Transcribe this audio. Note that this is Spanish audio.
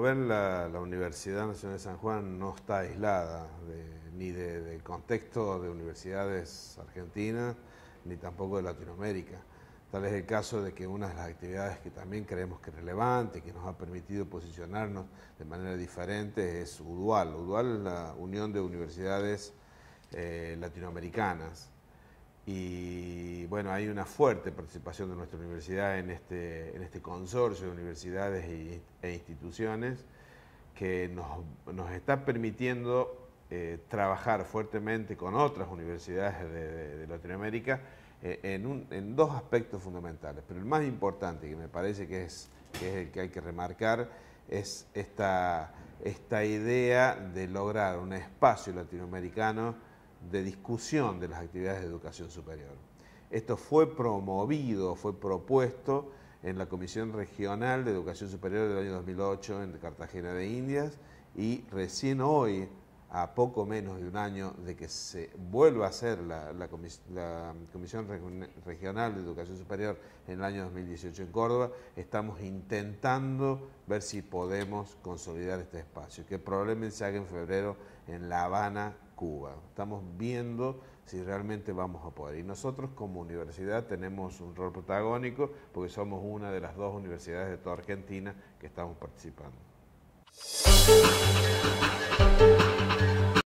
Como la, la, Universidad Nacional de San Juan no está aislada ni del contexto de universidades argentinas ni tampoco de Latinoamérica. Tal es el caso de que una de las actividades que también creemos que es relevante, que nos ha permitido posicionarnos de manera diferente, es UDUAL. UDUAL es la Unión de Universidades eh, Latinoamericanas. Y bueno, hay una fuerte participación de nuestra universidad en este, este consorcio de universidades e instituciones que nos, está permitiendo eh, trabajar fuertemente con otras universidades de, Latinoamérica eh, en, dos aspectos fundamentales. Pero el más importante, que me parece que es, el que hay que remarcar, es esta idea de lograr un espacio latinoamericano de discusión de las actividades de educación superior. Esto fue promovido, fue propuesto en la Comisión Regional de Educación Superior del año 2008 en Cartagena de Indias y recién hoy, a poco menos de un año de que se vuelva a hacer la, Comisión Regional de Educación Superior en el año 2018 en Córdoba, estamos intentando ver si podemos consolidar este espacio, que probablemente se haga en febrero en La Habana, Cuba. Estamos viendo si realmente vamos a poder. Y nosotros como universidad tenemos un rol protagónico porque somos una de las dos universidades de toda Argentina que estamos participando.